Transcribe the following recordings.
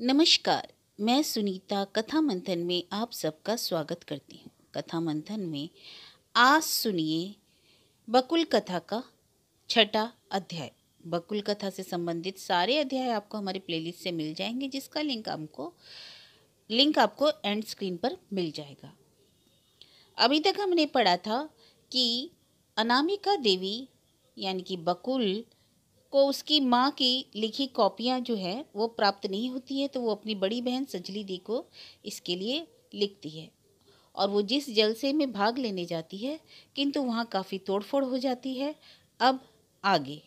नमस्कार मैं सुनीता कथा मंथन में आप सबका स्वागत करती हूँ कथा मंथन में आज सुनिए बकुल कथा का छठा अध्याय बकुल कथा से संबंधित सारे अध्याय आपको हमारे प्लेलिस्ट से मिल जाएंगे जिसका लिंक आपको लिंक आपको एंड स्क्रीन पर मिल जाएगा अभी तक हमने पढ़ा था कि अनामिका देवी यानी कि बकुल को उसकी माँ की लिखी कॉपियाँ जो है वो प्राप्त नहीं होती है तो वो अपनी बड़ी बहन सजली दी को इसके लिए लिखती है और वो जिस जलसे में भाग लेने जाती है किंतु वहाँ काफ़ी तोड़फोड़ हो जाती है अब आगे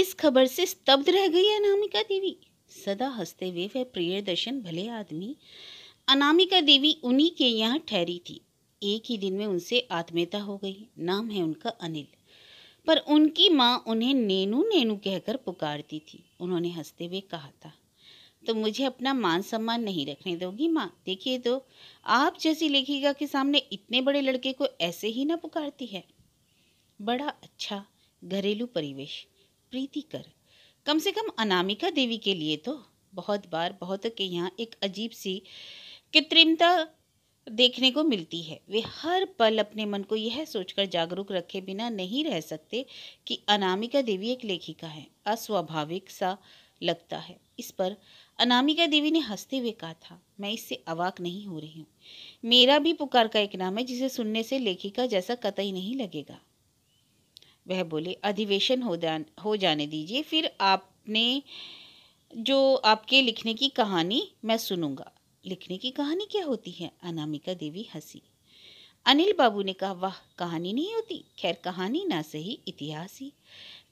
इस खबर से स्तब्ध रह गई अनामिका देवी सदा हंसते हुए वह प्रिय दर्शन भले आदमी अनामिका देवी उन्हीं के यहाँ ठहरी थी एक ही दिन में उनसे आत्मीयता हो गई नाम है उनका अनिल पर उनकी माँ उन्हें नैनू नैनू कहकर पुकारती थी उन्होंने हंसते हुए कहा था तो मुझे अपना मान सम्मान नहीं रखने दोगी माँ देखिए तो आप जैसी लेखिका के सामने इतने बड़े लड़के को ऐसे ही ना पुकारती है बड़ा अच्छा घरेलू परिवेश प्रीतिकर कम से कम अनामिका देवी के लिए तो बहुत बार बहुतों के यहाँ एक अजीब सी कृत्रिमता देखने को मिलती है वे हर पल अपने मन को यह सोचकर जागरूक रखे बिना नहीं रह सकते कि अनामिका देवी एक लेखिका है अस्वाभाविक सा लगता है इस पर अनामिका देवी ने हंसते हुए कहा था मैं इससे अवाक नहीं हो रही हूँ मेरा भी पुकार का एक नाम है जिसे सुनने से लेखिका जैसा कतई नहीं लगेगा वह बोले अधिवेशन हो जान हो जाने दीजिए फिर आपने जो आपके लिखने की कहानी मैं सुनूंगा लिखने की कहानी क्या होती है अनामिका देवी हंसी अनिल बाबू ने कहा वाह कहानी नहीं होती खैर कहानी ना सही इतिहास ही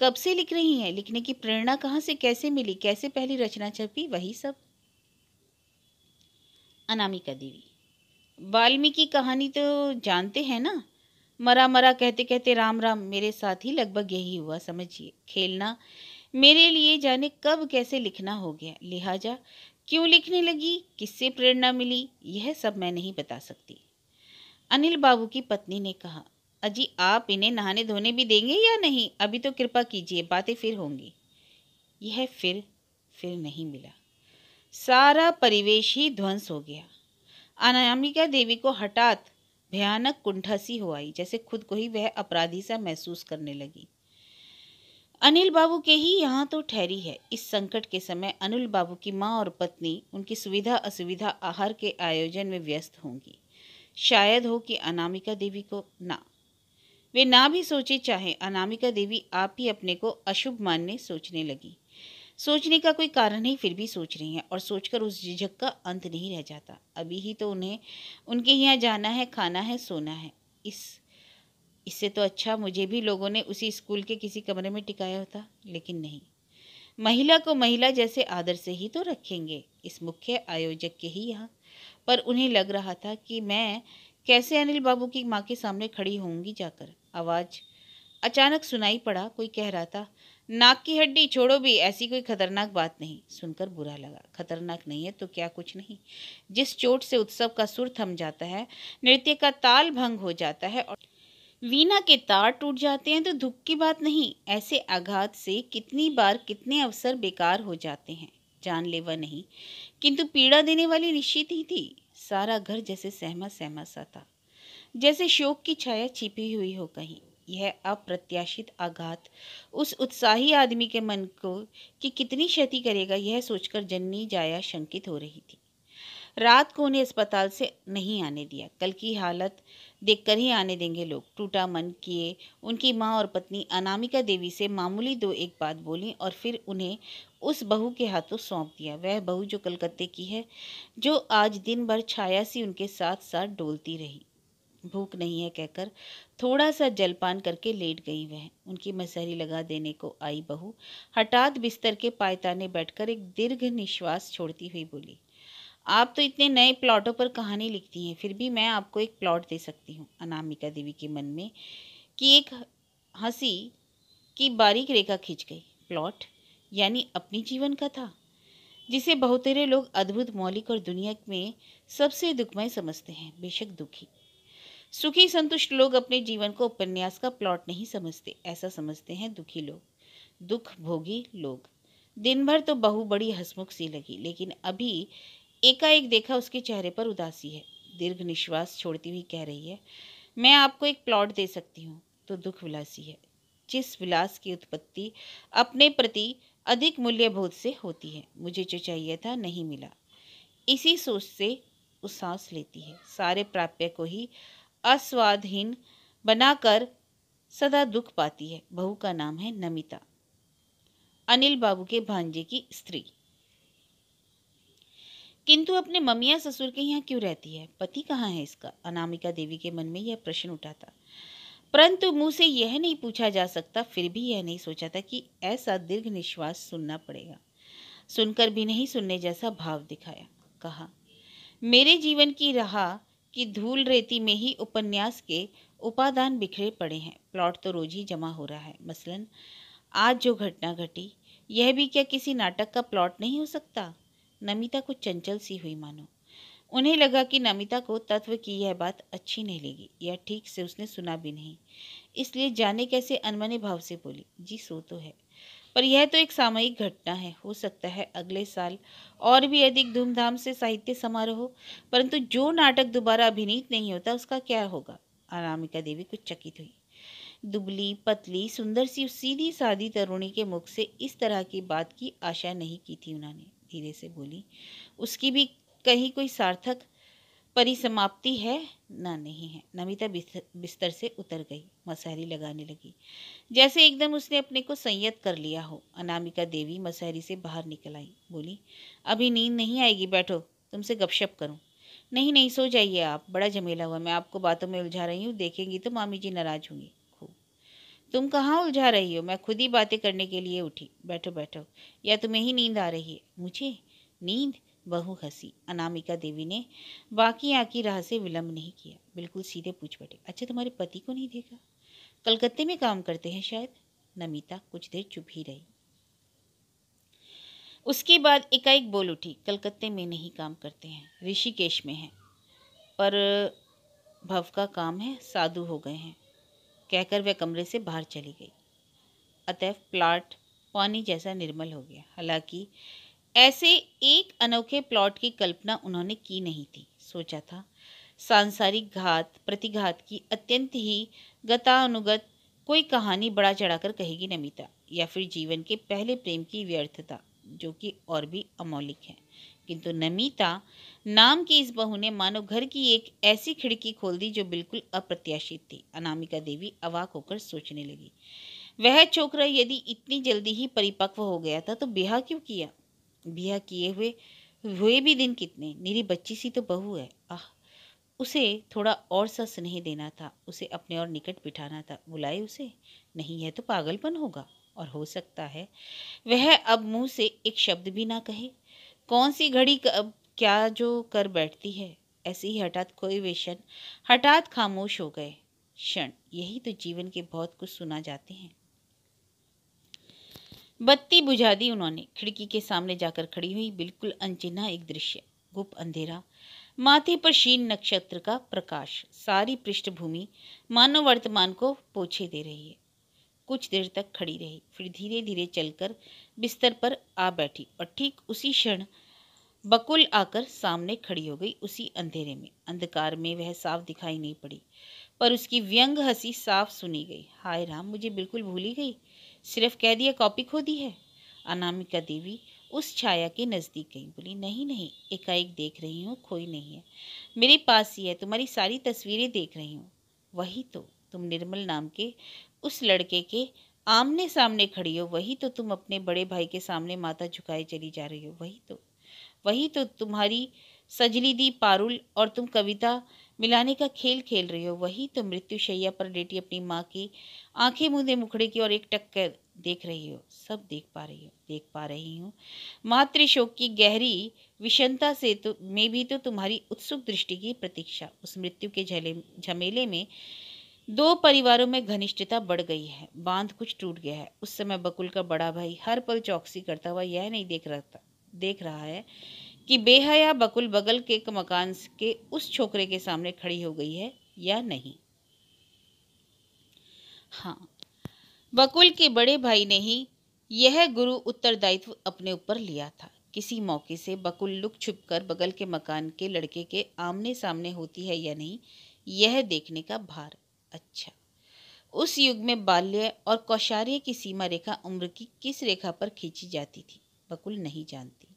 कब से लिख रही हैं लिखने की प्रेरणा कहाँ से कैसे मिली कैसे पहली रचना छपी वही सब अनामिका देवी वाल्मीकि कहानी तो जानते हैं ना मरा मरा कहते कहते राम राम मेरे साथ ही लगभग यही हुआ समझिए खेलना मेरे लिए जाने कब कैसे लिखना हो गया लिहाजा क्यों लिखने लगी किससे प्रेरणा मिली यह सब मैं नहीं बता सकती अनिल बाबू की पत्नी ने कहा अजी आप इन्हें नहाने धोने भी देंगे या नहीं अभी तो कृपा कीजिए बातें फिर होंगी यह फिर फिर नहीं मिला सारा परिवेश ही ध्वंस हो गया अनामिका देवी को हठात भयानक कुंठा सी हो आई जैसे खुद को ही वह अपराधी सा महसूस करने लगी अनिल बाबू के ही यहाँ तो ठहरी है इस संकट के समय अनिल बाबू की माँ और पत्नी उनकी सुविधा असुविधा आहार के आयोजन में व्यस्त होंगी शायद हो कि अनामिका देवी को ना वे ना भी सोचे चाहे अनामिका देवी आप ही अपने को अशुभ मानने सोचने लगी सोचने का कोई कारण नहीं फिर भी सोच रही हैं और सोचकर उस झिझक का अंत नहीं रह जाता अभी ही तो उन्हें उनके यहाँ जाना है खाना है सोना है इस इससे तो अच्छा मुझे भी लोगों ने उसी स्कूल के किसी कमरे में टिकाया होता लेकिन नहीं महिला को महिला जैसे आदर से ही तो रखेंगे इस मुख्य आयोजक के ही यहाँ पर उन्हें लग रहा था कि मैं कैसे अनिल बाबू की माँ के सामने खड़ी होंगी जाकर आवाज़ अचानक सुनाई पड़ा कोई कह रहा था नाक की हड्डी छोड़ो भी ऐसी कोई खतरनाक बात नहीं सुनकर बुरा लगा खतरनाक नहीं है तो क्या कुछ नहीं जिस चोट से उत्सव का सुर थम जाता है नृत्य का ताल भंग हो जाता है और वीना के तार टूट जाते हैं तो दुख की बात नहीं ऐसे आघात से कितनी बार कितने अवसर बेकार हो जाते हैं जानलेवा नहीं किंतु पीड़ा देने वाली निश्चित ही थी सारा घर जैसे सहमा सहमा सा था जैसे शोक की छाया छिपी हुई हो कहीं यह अप्रत्याशित आघात उस उत्साही आदमी के मन को कि कितनी क्षति करेगा यह सोचकर जन्नी जाया शंकित हो रही थी रात को उन्हें अस्पताल से नहीं आने दिया कल की हालत देखकर ही आने देंगे लोग टूटा मन किए उनकी माँ और पत्नी अनामिका देवी से मामूली दो एक बात बोली और फिर उन्हें उस बहू के हाथों सौंप दिया वह बहू जो कलकत्ते की है जो आज दिन भर छाया सी उनके साथ साथ डोलती रही भूख नहीं है कहकर थोड़ा सा जलपान करके लेट गई वह उनकी मसहरी लगा देने को आई बहू हठात बिस्तर के पायताने बैठकर एक दीर्घ निश्वास छोड़ती हुई बोली आप तो इतने नए प्लॉटों पर कहानी लिखती हैं फिर भी मैं आपको एक प्लॉट दे सकती हूँ अनामिका देवी के मन में कि एक हंसी की बारीक रेखा खींच गई प्लॉट यानी अपनी जीवन का था जिसे बहुतेरे लोग अद्भुत मौलिक और दुनिया में सबसे दुखमय समझते हैं बेशक दुखी सुखी संतुष्ट लोग अपने जीवन को उपन्यास का प्लॉट नहीं समझते ऐसा समझते हैं दुखी लोग दुख भोगी लोग दिन भर तो बहु बड़ी हसमुख सी लगी लेकिन अभी एकाएक देखा उसके चेहरे पर उदासी है दीर्घ निश्वास छोड़ती हुई कह रही है मैं आपको एक प्लॉट दे सकती हूँ तो दुख विलासी है जिस विलास की उत्पत्ति अपने प्रति अधिक मूल्यबोध से होती है मुझे जो चाहिए था नहीं मिला इसी सोच से उस सांस लेती है सारे प्राप्य को ही अस्वादहीन बनाकर सदा दुख पाती है बहू का नाम है नमिता अनिल बाबू के भांजे की स्त्री किंतु अपने ममिया ससुर के यहाँ क्यों रहती है पति कहाँ है इसका अनामिका देवी के मन में यह प्रश्न उठा था परंतु मुंह से यह नहीं पूछा जा सकता फिर भी यह नहीं सोचा था कि ऐसा दीर्घ निश्वास सुनना पड़ेगा सुनकर भी नहीं सुनने जैसा भाव दिखाया कहा मेरे जीवन की राह की धूल रेती में ही उपन्यास के उपादान बिखरे पड़े हैं प्लॉट तो रोज ही जमा हो रहा है मसलन आज जो घटना घटी यह भी क्या किसी नाटक का प्लॉट नहीं हो सकता नमिता को चंचल सी हुई मानो उन्हें लगा कि नमिता को तत्व की यह बात अच्छी नहीं लगी या ठीक से उसने सुना भी नहीं इसलिए जाने कैसे अनमने भाव से बोली जी सो तो है पर यह तो एक सामयिक घटना है हो सकता है अगले साल और भी अधिक धूमधाम से साहित्य समारोह परंतु जो नाटक दोबारा अभिनीत नहीं होता उसका क्या होगा अनामिका देवी कुछ चकित हुई दुबली पतली सुंदर सी सीधी सादी तरुणी के मुख से इस तरह की बात की आशा नहीं की थी उन्होंने धीरे से बोली उसकी भी कहीं कोई सार्थक परिसमाप्ति है ना नहीं है नमिता बिस्तर से उतर गई मसहरी लगाने लगी जैसे एकदम उसने अपने को संयत कर लिया हो अनामिका देवी मसहरी से बाहर निकल आई बोली अभी नींद नहीं आएगी बैठो तुमसे गपशप करूं नहीं नहीं सो जाइए आप बड़ा झमेला हुआ मैं आपको बातों में उलझा रही हूँ देखेंगी तो मामी जी नाराज होंगी तुम कहाँ उलझा रही हो मैं खुद ही बातें करने के लिए उठी बैठो बैठो या तुम्हें ही नींद आ रही है मुझे नींद बहु हंसी अनामिका देवी ने बाकी आकी राह से विलंब नहीं किया बिल्कुल सीधे पूछ बैठे अच्छा तुम्हारे पति को नहीं देखा कलकत्ते में काम करते हैं शायद नमिता कुछ देर चुप ही रही उसके बाद एकाएक बोल उठी कलकत्ते में नहीं काम करते हैं ऋषिकेश में हैं पर भव का काम है साधु हो गए हैं कहकर वह कमरे से बाहर चली गई अतः प्लाट पानी जैसा निर्मल हो गया हालांकि ऐसे एक अनोखे प्लॉट की कल्पना उन्होंने की नहीं थी सोचा था सांसारिक घात प्रतिघात की अत्यंत ही गतानुगत कोई कहानी बड़ा चढ़ाकर कहेगी नमिता या फिर जीवन के पहले प्रेम की व्यर्थता जो कि और भी अमौलिक है किंतु नमिता नाम की इस बहू ने मानो घर की एक ऐसी खिड़की खोल दी जो बिल्कुल अप्रत्याशित थी अनामिका देवी अवाक होकर सोचने लगी वह छोकरा यदि इतनी जल्दी ही परिपक्व हो गया था तो ब्याह क्यों किया ब्याह किए हुए हुए भी दिन कितने मेरी बच्ची सी तो बहू है आह उसे थोड़ा और सा स्नेह देना था उसे अपने और निकट बिठाना था बुलाए उसे नहीं है तो पागलपन होगा और हो सकता है वह अब मुंह से एक शब्द भी ना कहे कौन सी घड़ी कब क्या जो कर बैठती है ऐसे ही हठात कोई क्षण हठात खामोश हो गए क्षण यही तो जीवन के बहुत कुछ सुना जाते हैं बत्ती बुझा दी उन्होंने खिड़की के सामने जाकर खड़ी हुई बिल्कुल अनचिन्हा एक दृश्य गुप अंधेरा माथे पर शीन नक्षत्र का प्रकाश सारी पृष्ठभूमि मानव वर्तमान को पोछे दे रही है कुछ देर तक खड़ी रही फिर धीरे धीरे चलकर बिस्तर पर आ बैठी और ठीक उसी क्षण बकुल आकर सामने खड़ी हो गई उसी अंधेरे में अंधकार में वह साफ दिखाई नहीं पड़ी पर उसकी व्यंग हंसी साफ सुनी गई हाय राम मुझे बिल्कुल भूल ही गई सिर्फ कह दिया कॉपी खो दी है अनामिका देवी उस छाया के नज़दीक गई बोली नहीं नहीं एकाएक देख रही हूँ खोई नहीं है मेरे पास ही है तुम्हारी सारी तस्वीरें देख रही हूँ वही तो तुम निर्मल नाम के उस लड़के के आमने सामने खड़ी हो वही तो तुम अपने बड़े भाई के सामने माथा झुकाए चली जा रही हो वही तो वही तो तुम्हारी सजली दी पारुल और तुम कविता मिलाने का खेल खेल रही हो वही तो मृत्युशैया पर लेटी अपनी माँ की आंखें मूंदे मुखड़े की और एक टक्कर देख रही हो सब देख पा रही हो देख पा रही हूँ मातृशोक की गहरी विषमता से तो मैं भी तो तुम्हारी उत्सुक दृष्टि की प्रतीक्षा उस मृत्यु के झले झमेले में दो परिवारों में घनिष्ठता बढ़ गई है बांध कुछ टूट गया है उस समय बकुल का बड़ा भाई हर पल चौकसी करता हुआ यह नहीं देख रहा था देख रहा है कि बेहया बकुल बगल के मकान के उस छोकरे के सामने खड़ी हो गई है या नहीं हाँ बकुल के बड़े भाई ने ही यह गुरु उत्तरदायित्व अपने ऊपर लिया था किसी मौके से बकुल लुक छुप कर बगल के मकान के लड़के के आमने सामने होती है या नहीं यह देखने का भार अच्छा उस युग में बाल्य और कौशार्य की सीमा रेखा उम्र की किस रेखा पर खींची जाती थी बकुल नहीं जानती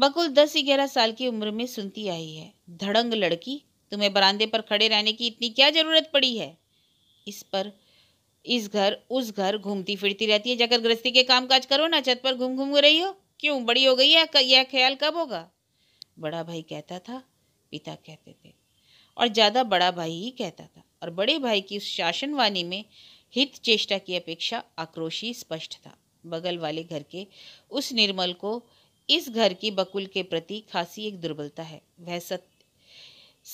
बकुल दस ग्यारह साल की उम्र में सुनती आई है धड़ंग लड़की तुम्हें बरामदे पर खड़े रहने की इतनी क्या जरूरत पड़ी है इस पर इस घर उस घर घूमती फिरती रहती है जाकर गृहस्थी के काम काज करो ना छत पर घूम घूम रही हो क्यों बड़ी हो गई है यह ख्याल कब होगा बड़ा भाई कहता था पिता कहते थे और ज़्यादा बड़ा भाई ही कहता था और बड़े भाई की उस शासनवाणी में हित चेष्टा की अपेक्षा आक्रोशी स्पष्ट था बगल वाले घर के उस निर्मल को इस घर की बकुल के प्रति खासी एक दुर्बलता है वह सत्य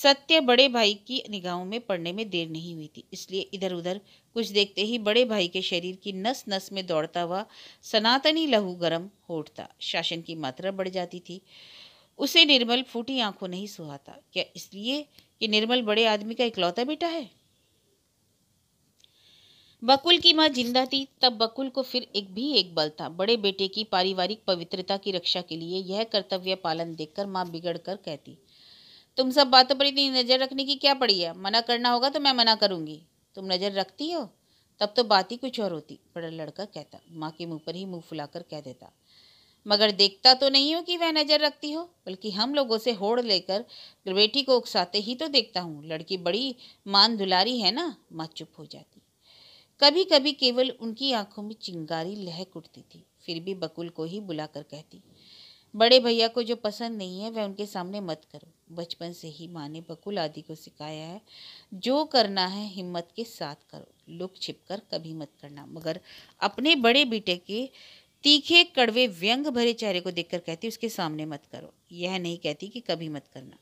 सत्य बड़े भाई की निगाहों में पड़ने में देर नहीं हुई थी इसलिए इधर उधर कुछ देखते ही बड़े भाई के शरीर की नस नस में दौड़ता हुआ सनातनी लहू गर्म हो उठता शासन की मात्रा बढ़ जाती थी उसे निर्मल फूटी आंखों नहीं सुहाता क्या इसलिए कि निर्मल बड़े आदमी का इकलौता बेटा है बकुल की माँ जिंदा थी तब बकुल को फिर एक भी एक बल था बड़े बेटे की पारिवारिक पवित्रता की रक्षा के लिए यह कर्तव्य पालन देखकर माँ बिगड़ कर कहती तुम सब बातों पर इतनी नज़र रखने की क्या पड़ी है मना करना होगा तो मैं मना करूँगी तुम नज़र रखती हो तब तो बात ही कुछ और होती बड़ा लड़का कहता माँ के मुंह पर ही मुंह फुलाकर कह देता मगर देखता तो नहीं हो कि वह नज़र रखती हो बल्कि हम लोगों से होड़ लेकर बेटी को उकसाते ही तो देखता हूँ लड़की बड़ी मान दुलारी है ना माँ चुप हो जाती कभी कभी केवल उनकी आंखों में चिंगारी लहक उठती थी फिर भी बकुल को ही बुलाकर कहती बड़े भैया को जो पसंद नहीं है वह उनके सामने मत करो बचपन से ही माँ ने बकुल आदि को सिखाया है जो करना है हिम्मत के साथ करो लुक छिप कर कभी मत करना मगर अपने बड़े बेटे के तीखे कड़वे व्यंग भरे चेहरे को देखकर कहती उसके सामने मत करो यह नहीं कहती कि कभी मत करना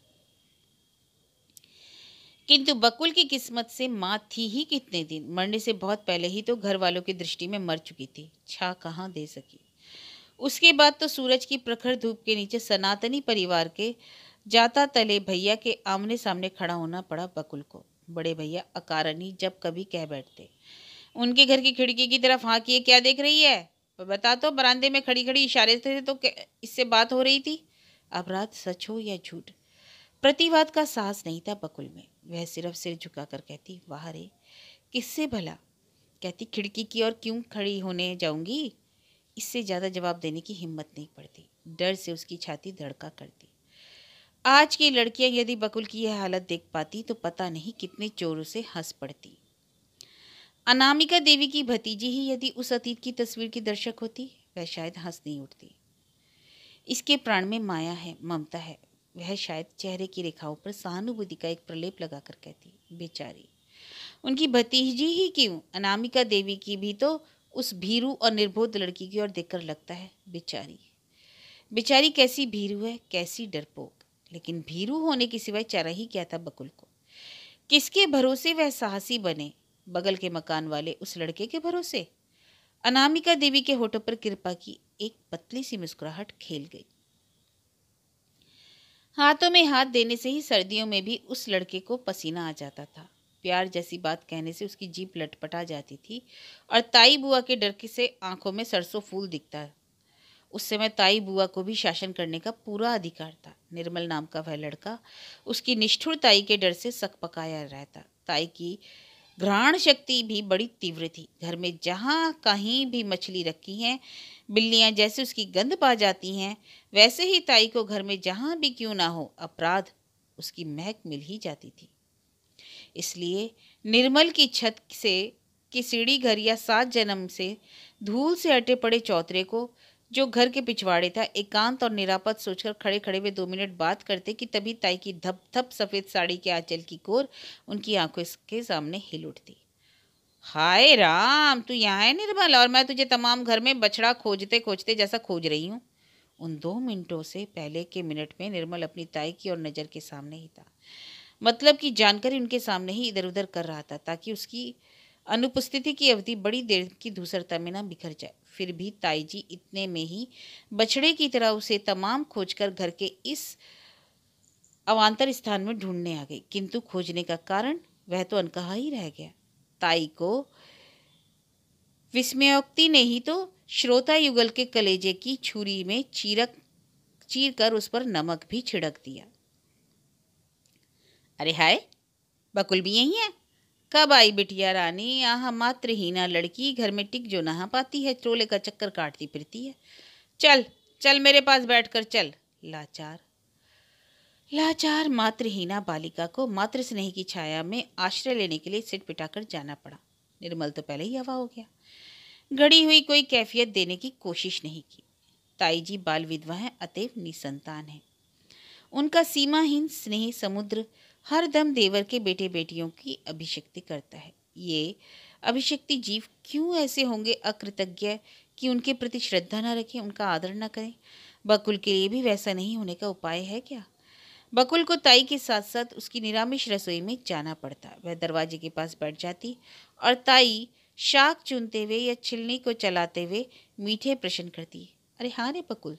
किंतु बकुल की किस्मत से माँ थी ही कितने दिन मरने से बहुत पहले ही तो घर वालों की दृष्टि में मर चुकी थी छा कहाँ दे सकी उसके बाद तो सूरज की प्रखर धूप के नीचे सनातनी परिवार के जाता तले भैया के आमने सामने खड़ा होना पड़ा बकुल को बड़े भैया अकारणी जब कभी कह बैठते उनके घर की खिड़की की तरफ हाँ किए क्या देख रही है बता तो बरामदे में खड़ी खड़ी इशारे थे तो इससे बात हो रही थी अब रात सच हो या झूठ प्रतिवाद का साहस नहीं था बकुल में वह सिर्फ सिर झुकाकर कहती वाह रे किससे भला कहती खिड़की की ओर क्यों खड़ी होने जाऊंगी इससे ज़्यादा जवाब देने की हिम्मत नहीं पड़ती डर से उसकी छाती धड़का करती आज की लड़कियां यदि बकुल की यह हालत देख पाती तो पता नहीं कितने चोरों से हंस पड़ती अनामिका देवी की भतीजी ही यदि उस अतीत की तस्वीर की दर्शक होती वह शायद हंस नहीं उठती इसके प्राण में माया है ममता है वह शायद चेहरे की रेखाओं पर सहानुभूति का एक प्रलेप लगाकर कहती बेचारी उनकी भतीजी ही क्यों अनामिका देवी की भी तो उस भीरू और निर्बोध लड़की की ओर देखकर लगता है बेचारी बेचारी कैसी भीरू है कैसी डरपोक लेकिन भीरू होने के सिवाय चारा ही क्या था बकुल को किसके भरोसे वह साहसी बने बगल के मकान वाले उस लड़के के भरोसे अनामिका देवी के होठों पर कृपा की एक पतली सी मुस्कुराहट खेल गई हाथों में हाथ देने से ही सर्दियों में भी उस लड़के को पसीना आ जाता था प्यार जैसी बात कहने से उसकी जीप लटपटा जाती थी और ताई बुआ के डर से आंखों में सरसों फूल दिखता उस समय ताई बुआ को भी शासन करने का पूरा अधिकार था निर्मल नाम का वह लड़का उसकी निष्ठुर ताई के डर से सक पकाया रहता ताई की घ्राण शक्ति भी बड़ी तीव्र थी घर में जहाँ कहीं भी मछली रखी है बिल्लियाँ जैसे उसकी गंध पा जाती हैं वैसे ही ताई को घर में जहाँ भी क्यों ना हो अपराध उसकी महक मिल ही जाती थी इसलिए निर्मल की छत से कि सीढ़ी घर या सात जन्म से धूल से अटे पड़े चौतरे को जो घर के पिछवाड़े था एकांत और निरापद सोचकर खड़े खड़े वे दो मिनट बात करते कि तभी ताई की धप धप सफ़ेद साड़ी के आंचल की कोर उनकी आंखों के सामने हिल उठती हाय राम तू यहाँ है निर्मल और मैं तुझे तमाम घर में बछड़ा खोजते खोजते जैसा खोज रही हूँ उन दो मिनटों से पहले के मिनट में निर्मल अपनी ताई की और नज़र के सामने ही था मतलब कि जानकारी उनके सामने ही इधर उधर कर रहा था ताकि उसकी अनुपस्थिति की अवधि बड़ी देर की दूसरता में ना बिखर जाए फिर भी ताई जी इतने में ही बछड़े की तरह उसे तमाम खोजकर घर के इस अवान्तर स्थान में ढूंढने आ गई किंतु खोजने का कारण वह तो अनकहा ही रह गया ताई को विस्मयोक्ति ने ही तो श्रोता युगल के कलेजे की छुरी में चीरक चीर कर उस पर नमक भी छिड़क दिया अरे हाय बकुल भी यही है कब आई बिटिया रानी आह मात्रहीना लड़की घर में टिक जो नहा पाती है चोले का चक्कर काटती फिरती है चल चल मेरे पास बैठ कर चल लाचार लाचार मात्रहीना बालिका को मात्र स्नेह की छाया में आश्रय लेने के लिए सिट पिटाकर जाना पड़ा निर्मल तो पहले ही हवा हो गया घड़ी हुई कोई कैफियत देने की कोशिश नहीं की ताई जी बाल विधवा हैं अतएव निसंतान हैं उनका सीमाहीन स्नेह समुद्र हर दम देवर के बेटे बेटियों की अभिशक्ति करता है ये अभिशक्ति जीव क्यों ऐसे होंगे अकृतज्ञ कि उनके प्रति श्रद्धा न रखें उनका आदर न करें बकुल के लिए भी वैसा नहीं होने का उपाय है क्या बकुल को ताई के साथ साथ उसकी निरामिश रसोई में जाना पड़ता वह दरवाजे के पास बैठ जाती और ताई शाक चुनते हुए या छिलनी को चलाते हुए मीठे प्रश्न करती अरे हाँ रे बकुल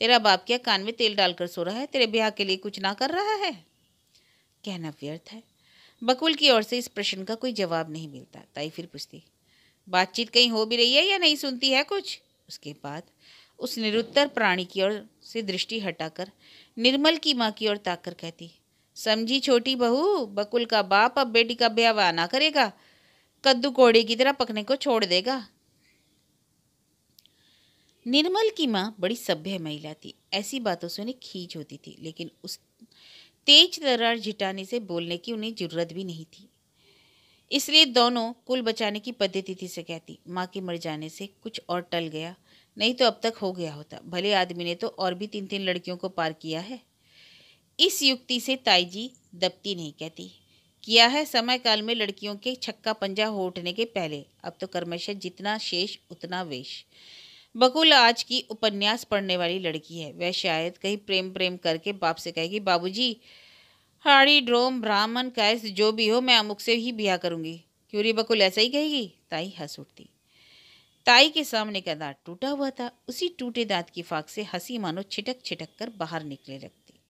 तेरा बाप क्या कान में तेल डालकर सो रहा है तेरे ब्याह के लिए कुछ ना कर रहा है कहना व्यर्थ है बकुल की ओर से इस प्रश्न का कोई जवाब नहीं मिलता ताई फिर पूछती बातचीत कहीं हो भी रही है या नहीं सुनती है कुछ उसके बाद उस निरुत्तर प्राणी की ओर से दृष्टि हटाकर निर्मल की माँ की ओर ताक कर कहती समझी छोटी बहू बकुल का बाप अब बेटी का ब्याह आना करेगा कद्दू कोड़े की तरह पकने को छोड़ देगा निर्मल की माँ बड़ी सभ्य महिला थी ऐसी बातों से उन्हें खींच होती थी लेकिन उस तेज तरार झिटाने से बोलने की उन्हें जरूरत भी नहीं थी इसलिए दोनों कुल बचाने की पद्धति थी से कहती माँ के मर जाने से कुछ और टल गया नहीं तो अब तक हो गया होता भले आदमी ने तो और भी तीन तीन लड़कियों को पार किया है इस युक्ति से ताई जी दबती नहीं कहती किया है समय काल में लड़कियों के छक्का पंजा हो उठने के पहले अब तो कर्मश जितना शेष उतना वेश बकुल आज की उपन्यास पढ़ने वाली लड़की है वह शायद कहीं प्रेम प्रेम करके बाप से कहेगी बाबूजी हाड़ी ड्रोम ब्राह्मण कैस जो भी हो मैं अमुक से ही ब्याह करूंगी क्यों रे बकुल ऐसा ही कहेगी ताई हंस उठती ताई के सामने का दांत टूटा हुआ था उसी टूटे दांत की फाक से हंसी मानो छिटक छिटक कर बाहर निकले लग